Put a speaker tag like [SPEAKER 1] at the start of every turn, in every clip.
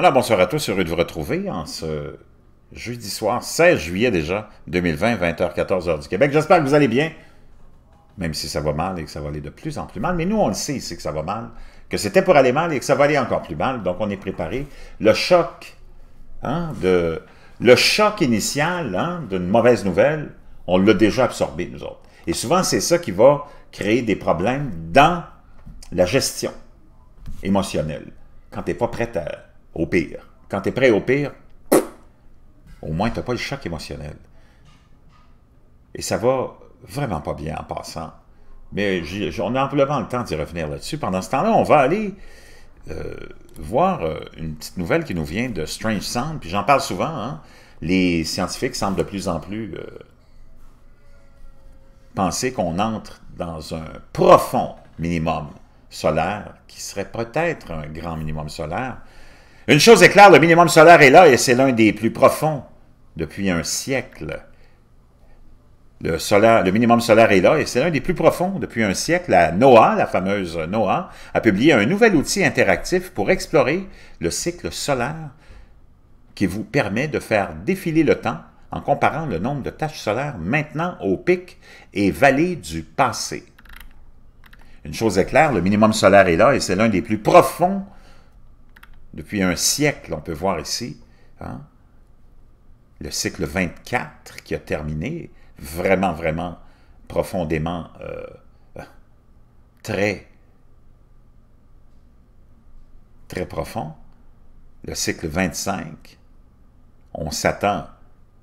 [SPEAKER 1] Alors bonsoir à tous, heureux de vous retrouver en ce jeudi soir, 16 juillet déjà, 2020, 20h, 14h du Québec. J'espère que vous allez bien, même si ça va mal et que ça va aller de plus en plus mal. Mais nous, on le sait ici que ça va mal, que c'était pour aller mal et que ça va aller encore plus mal. Donc on est préparé. Le choc, hein, de, le choc initial hein, d'une mauvaise nouvelle, on l'a déjà absorbé, nous autres. Et souvent, c'est ça qui va créer des problèmes dans la gestion émotionnelle. Quand tu n'es pas prêt à au pire. Quand tu es prêt au pire, au moins tu n'as pas le choc émotionnel. Et ça va vraiment pas bien en passant. Mais on a amplement le temps d'y revenir là-dessus. Pendant ce temps-là, on va aller euh, voir euh, une petite nouvelle qui nous vient de Strange Sound. Puis j'en parle souvent. Hein. Les scientifiques semblent de plus en plus euh, penser qu'on entre dans un profond minimum solaire qui serait peut-être un grand minimum solaire. Une chose est claire, le minimum solaire est là et c'est l'un des plus profonds depuis un siècle. Le, minimum solaire est là et c'est l'un des plus profonds depuis un siècle. La NOAA, la fameuse NOAA, a publié un nouvel outil interactif pour explorer le cycle solaire qui vous permet de faire défiler le temps en comparant le nombre de tâches solaires maintenant au pic et vallées du passé. Une chose est claire, le minimum solaire est là et c'est l'un des plus profonds depuis un siècle, on peut voir ici, hein, le cycle 24 qui a terminé, vraiment, vraiment profondément euh, très, très profond. Le cycle 25, on s'attend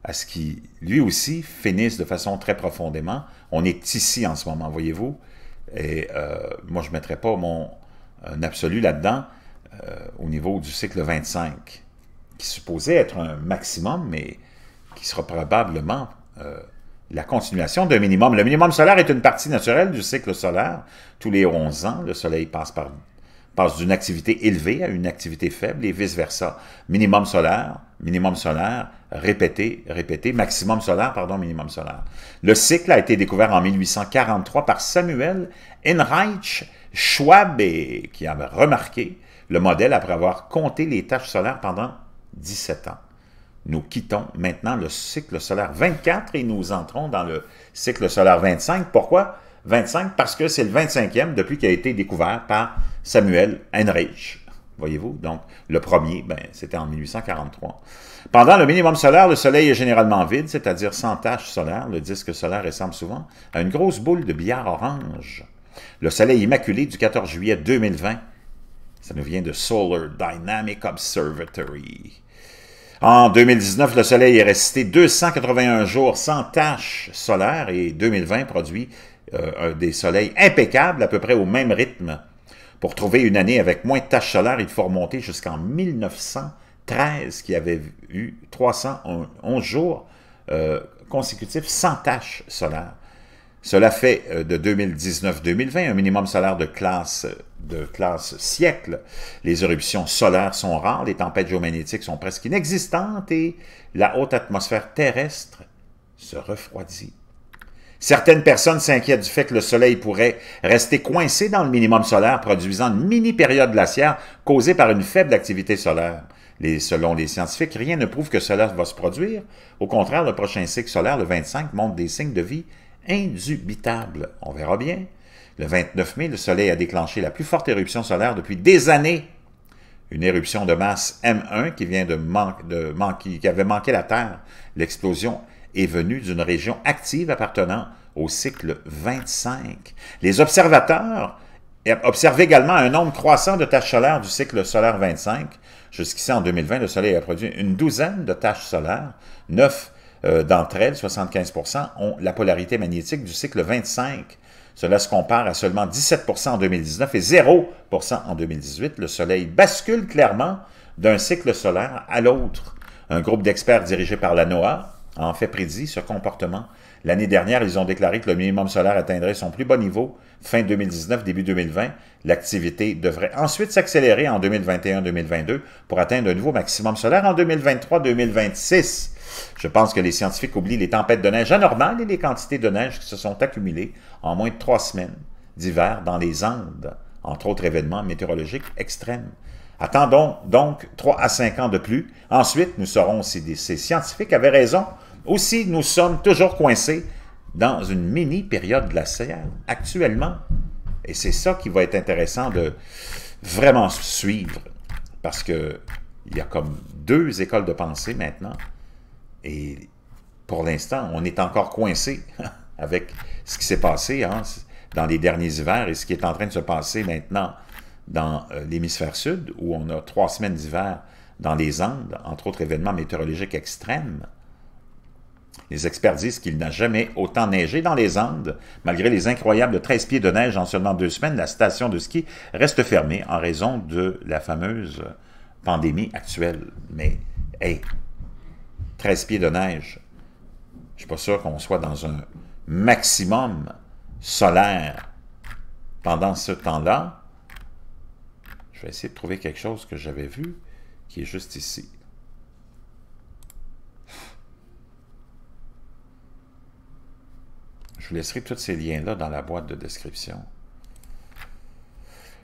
[SPEAKER 1] à ce qu'il, lui aussi, finisse de façon très profondément. On est ici en ce moment, voyez-vous. Et euh, moi, je ne mettrai pas mon absolu là-dedans. Euh, au niveau du cycle 25, qui supposait être un maximum, mais qui sera probablement euh, la continuation d'un minimum. Le minimum solaire est une partie naturelle du cycle solaire. Tous les 11 ans, le Soleil passe, par, passe d'une activité élevée à une activité faible et vice-versa. Minimum solaire, minimum solaire, répété, répété, maximum solaire, pardon, minimum solaire. Le cycle a été découvert en 1843 par Samuel Enreich Schwab, qui avait remarqué le modèle après avoir compté les tâches solaires pendant 17 ans. Nous quittons maintenant le cycle solaire 24 et nous entrons dans le cycle solaire 25. Pourquoi 25? Parce que c'est le 25e depuis qu'il a été découvert par Samuel Heinrich. Voyez-vous? Donc, le premier, ben, c'était en 1843. Pendant le minimum solaire, le soleil est généralement vide, c'est-à-dire sans tâches solaires. Le disque solaire ressemble souvent à une grosse boule de billard orange. Le soleil immaculé du 14 juillet 2020 ça nous vient de Solar Dynamic Observatory. En 2019, le Soleil est resté 281 jours sans tâches solaires et 2020 produit euh, des soleils impeccables à peu près au même rythme. Pour trouver une année avec moins de tâches solaires, il faut remonter jusqu'en 1913 qui avait eu 311 jours euh, consécutifs sans tâches solaires. Cela fait euh, de 2019-2020 un minimum solaire de classe euh, de classe siècle. Les éruptions solaires sont rares, les tempêtes géomagnétiques sont presque inexistantes et la haute atmosphère terrestre se refroidit. Certaines personnes s'inquiètent du fait que le Soleil pourrait rester coincé dans le minimum solaire, produisant une mini-période glaciaire causée par une faible activité solaire. selon les scientifiques, rien ne prouve que cela va se produire. Au contraire, le prochain cycle solaire, le 25, montre des signes de vie indubitable. On verra bien. Le 29 mai, le Soleil a déclenché la plus forte éruption solaire depuis des années. Une éruption de masse M1 qui, vient de, qui avait manqué la Terre. L'explosion est venue d'une région active appartenant au cycle 25. Les observateurs er-, observent également un nombre croissant de taches solaires du cycle solaire 25. Jusqu'ici, en 2020, le Soleil a produit une douzaine de taches solaires, neuf euh, d'entre elles, 75 ont la polarité magnétique du cycle 25. Cela se compare à seulement 17 en 2019 et 0 en 2018. Le Soleil bascule clairement d'un cycle solaire à l'autre. Un groupe d'experts dirigé par la NOAA en fait prédit ce comportement. L'année dernière, ils ont déclaré que le minimum solaire atteindrait son plus bas niveau fin 2019, début 2020. L'activité devrait ensuite s'accélérer en 2021-2022 pour atteindre un nouveau maximum solaire en 2023-2026. Je pense que les scientifiques oublient les tempêtes de neige anormales et les quantités de neige qui se sont accumulées en moins de trois semaines d'hiver dans les Andes, entre autres événements météorologiques extrêmes. Attendons donc trois à cinq ans de plus. Ensuite, nous saurons si ces scientifiques avaient raison. Aussi, nous sommes toujours coincés dans une mini-période glaciaire actuellement. Et c'est ça qui va être intéressant de vraiment suivre. Parce qu'il y a comme deux écoles de pensée maintenant et pour l'instant, on est encore coincé avec ce qui s'est passé hein, dans les derniers hivers et ce qui est en train de se passer maintenant dans euh, l'hémisphère sud, où on a trois semaines d'hiver dans les Andes, entre autres événements météorologiques extrêmes. Les experts disent qu'il n'a jamais autant neigé dans les Andes. Malgré les incroyables 13 pieds de neige en seulement deux semaines, la station de ski reste fermée en raison de la fameuse pandémie actuelle. Mais, hey, 13 pieds de neige. Je suis pas sûr qu'on soit dans un maximum solaire pendant ce temps-là. Je vais essayer de trouver quelque chose que j'avais vu qui est juste ici. Je vous laisserai tous ces liens-là dans la boîte de description.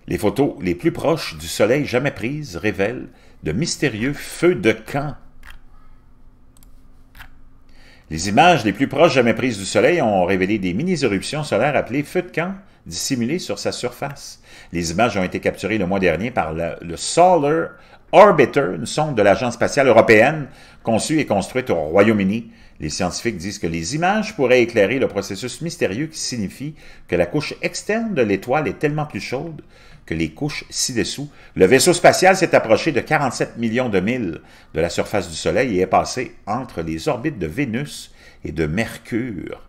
[SPEAKER 1] Les photos les plus proches du soleil jamais prises révèlent de mystérieux feux de camp les images les plus proches jamais prises du Soleil ont révélé des mini-éruptions solaires appelées feux de camp, dissimulés sur sa surface. Les images ont été capturées le mois dernier par le, le Solar Orbiter, une sonde de l'Agence spatiale européenne conçue et construite au Royaume-Uni les scientifiques disent que les images pourraient éclairer le processus mystérieux qui signifie que la couche externe de l'étoile est tellement plus chaude que les couches ci-dessous. Le vaisseau spatial s'est approché de 47 millions de milles de la surface du Soleil et est passé entre les orbites de Vénus et de Mercure.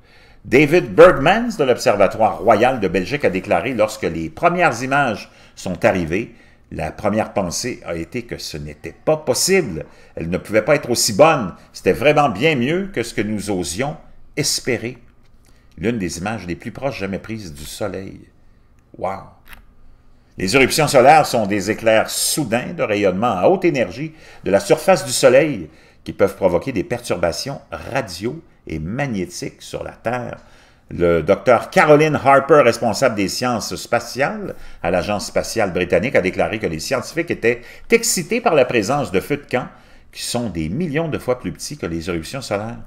[SPEAKER 1] David Bergmans de l'Observatoire royal de Belgique a déclaré lorsque les premières images sont arrivées la première pensée a été que ce n'était pas possible. Elle ne pouvait pas être aussi bonne. C'était vraiment bien mieux que ce que nous osions espérer. L'une des images les plus proches jamais prises du Soleil. Wow! Les éruptions solaires sont des éclairs soudains de rayonnement à haute énergie de la surface du Soleil qui peuvent provoquer des perturbations radio et magnétiques sur la Terre, le docteur Caroline Harper, responsable des sciences spatiales à l'Agence spatiale britannique, a déclaré que les scientifiques étaient excités par la présence de feux de camp qui sont des millions de fois plus petits que les éruptions solaires.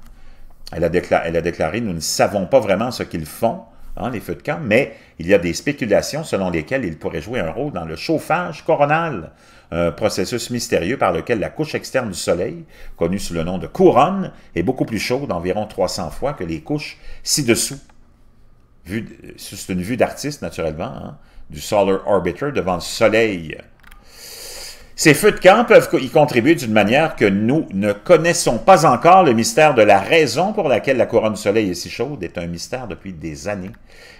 [SPEAKER 1] Elle a, déclaré, elle a déclaré Nous ne savons pas vraiment ce qu'ils font, Hein, les feux de camp, mais il y a des spéculations selon lesquelles il pourrait jouer un rôle dans le chauffage coronal, un processus mystérieux par lequel la couche externe du Soleil, connue sous le nom de couronne, est beaucoup plus chaude, environ 300 fois, que les couches ci-dessous. C'est une vue d'artiste, naturellement, hein, du Solar Orbiter devant le Soleil. Ces feux de camp peuvent y contribuer d'une manière que nous ne connaissons pas encore. Le mystère de la raison pour laquelle la couronne du Soleil est si chaude est un mystère depuis des années.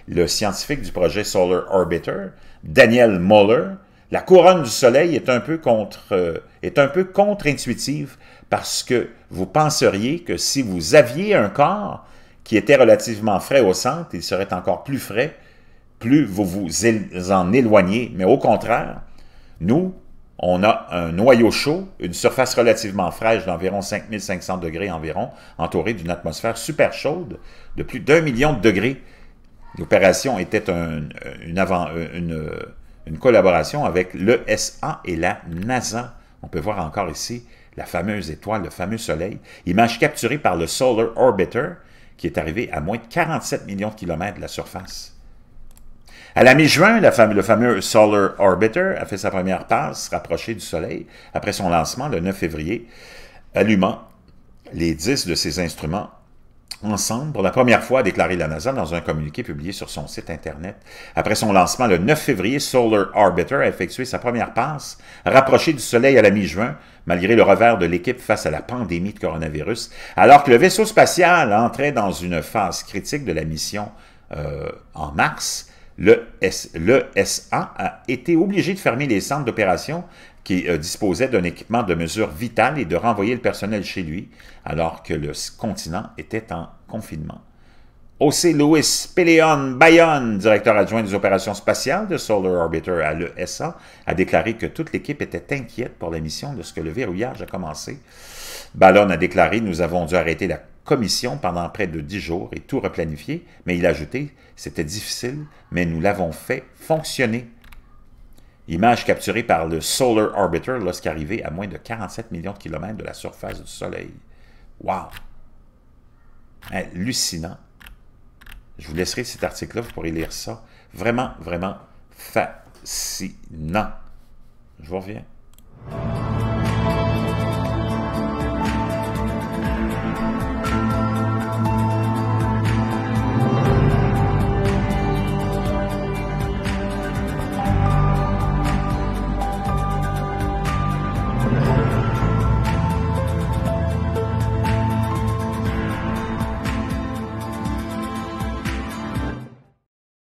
[SPEAKER 1] Le scientifique du projet Solar Orbiter, Daniel Muller, la couronne du Soleil est un peu contre euh, est un peu contre-intuitive parce que vous penseriez que si vous aviez un corps qui était relativement frais au centre, il serait encore plus frais, plus vous vous en éloignez. Mais au contraire, nous, on a un noyau chaud, une surface relativement fraîche d'environ 5500 degrés environ, entourée d'une atmosphère super chaude de plus d'un million de degrés. L'opération était une, une, collaboration avec l'ESA et la NASA. On peut voir encore ici la fameuse étoile, le fameux soleil. Image capturée par le Solar Orbiter qui est arrivé à moins de 47 millions de kilomètres de la surface. À la mi-juin, le fameux Solar Orbiter a fait sa première passe rapprochée du Soleil après son lancement le 9 février, allumant les 10 de ses instruments ensemble pour la première fois, a déclaré la NASA dans un communiqué publié sur son site Internet. Après son lancement le 9 février, Solar Orbiter a effectué sa première passe, rapprochée du Soleil à la mi-juin, malgré le revers de l'équipe face à la pandémie de coronavirus, alors que le vaisseau spatial entrait dans une phase critique de la mission euh, en mars le, a été obligé de fermer les centres d'opération qui euh, disposaient d'un équipement de mesure vitale et de renvoyer le personnel chez lui, alors que le continent était en confinement. O.C. Lewis, Péléon Bayonne, directeur adjoint des opérations spatiales de Solar Orbiter à l'ESA, a déclaré que toute l'équipe était inquiète pour la mission lorsque le verrouillage a commencé. Ballon a déclaré « Nous avons dû arrêter la commission pendant près de dix jours et tout replanifié, mais il a ajouté « C'était difficile, mais nous l'avons fait fonctionner. » Image capturée par le Solar Orbiter lorsqu'arrivé à moins de 47 millions de kilomètres de la surface du Soleil. Wow! Hein, hallucinant. Je vous laisserai cet article-là, vous pourrez lire ça. Vraiment, vraiment fascinant. Je vous reviens.